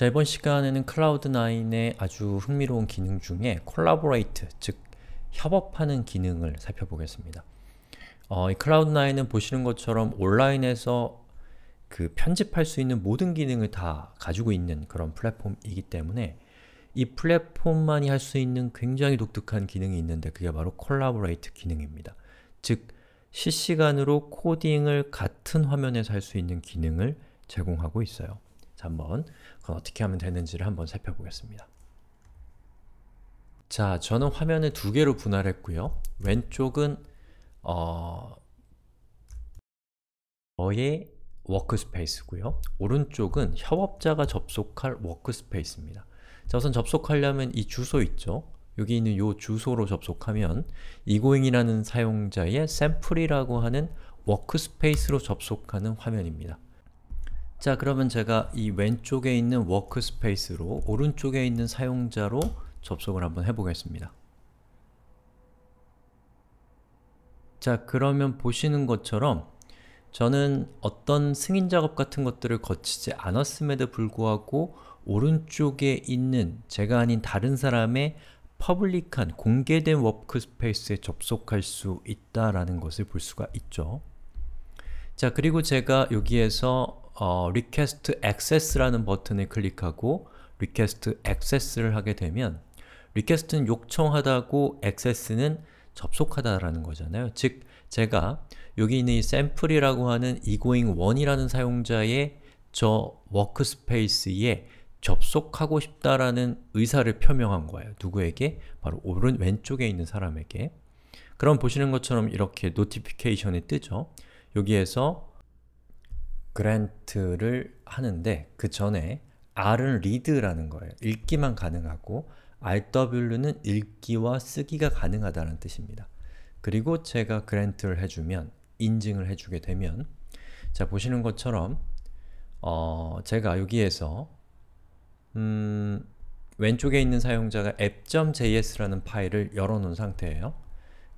자 이번 시간에는 클라우드9의 아주 흥미로운 기능 중에 콜라보레이트, 즉 협업하는 기능을 살펴보겠습니다. 어, 이 클라우드9은 보시는 것처럼 온라인에서 그 편집할 수 있는 모든 기능을 다 가지고 있는 그런 플랫폼이기 때문에 이 플랫폼만이 할 수 있는 굉장히 독특한 기능이 있는데 그게 바로 콜라보레이트 기능입니다. 즉, 실시간으로 코딩을 같은 화면에서 할 수 있는 기능을 제공하고 있어요. 자, 한번 그건 어떻게 하면 되는지를 한번 살펴보겠습니다. 자, 저는 화면을 두 개로 분할했고요. 왼쪽은 어... 저의 워크스페이스고요. 오른쪽은 협업자가 접속할 워크스페이스입니다. 자, 우선 접속하려면 이 주소 있죠? 여기 있는 이 주소로 접속하면 이고잉이라는 사용자의 샘플이라고 하는 워크스페이스로 접속하는 화면입니다. 자 그러면 제가 이 왼쪽에 있는 워크스페이스로 오른쪽에 있는 사용자로 접속을 한번 해보겠습니다. 자 그러면 보시는 것처럼 저는 어떤 승인 작업 같은 것들을 거치지 않았음에도 불구하고 오른쪽에 있는 제가 아닌 다른 사람의 퍼블릭한 공개된 워크스페이스에 접속할 수 있다라는 것을 볼 수가 있죠. 자 그리고 제가 여기에서 어, request access라는 버튼을 클릭하고 request access를 하게 되면 request는 요청하다고 access는 접속하다라는 거잖아요. 즉, 제가 여기 있는 이 sample이라고 하는 egoing1이라는 사용자의 저 워크스페이스에 접속하고 싶다라는 의사를 표명한 거예요. 누구에게? 바로 오른 왼쪽에 있는 사람에게. 그럼 보시는 것처럼 이렇게 notification이 뜨죠. 여기에서 그랜트를 하는데 그 전에 R은 리드라는 거예요. 읽기만 가능하고 RW는 읽기와 쓰기가 가능하다는 뜻입니다. 그리고 제가 그랜트를 해주면, 인증을 해주게 되면 자, 보시는 것처럼 어, 제가 여기에서 음, 왼쪽에 있는 사용자가 app.js라는 파일을 열어놓은 상태예요.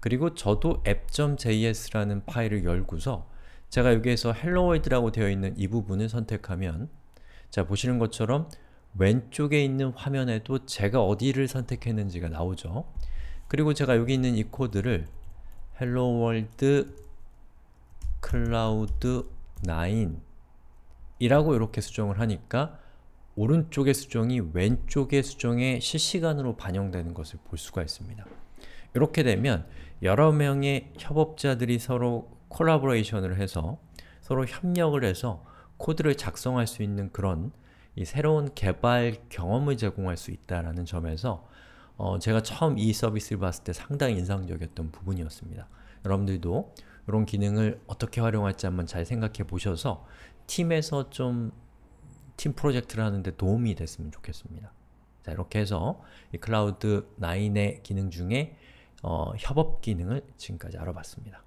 그리고 저도 app.js라는 파일을 열고서 제가 여기에서 Hello w o r l d 라고 되어 있는 이 부분을 선택하면 자, 보시는 것처럼 왼쪽에 있는 화면에도 제가 어디를 선택했는지가 나오죠. 그리고 제가 여기 있는 이 코드를 Hello World Cloud 9 이라고 이렇게 수정을 하니까 오른쪽의 수정이 왼쪽의 수정에 실시간으로 반영되는 것을 볼 수가 있습니다. 이렇게 되면 여러 명의 협업자들이 서로 콜라보레이션을 해서 서로 협력을 해서 코드를 작성할 수 있는 그런 새로운 개발 경험을 제공할 수있다는 점에서 어, 제가 처음 이 서비스를 봤을 때 상당히 인상적이었던 부분이었습니다. 여러분들도 이런 기능을 어떻게 활용할지 한번 잘 생각해 보셔서 팀에서 좀 팀 프로젝트를 하는데 도움이 됐으면 좋겠습니다. 자 이렇게 해서 이 클라우드 9의 기능 중에 어, 협업 기능을 지금까지 알아봤습니다.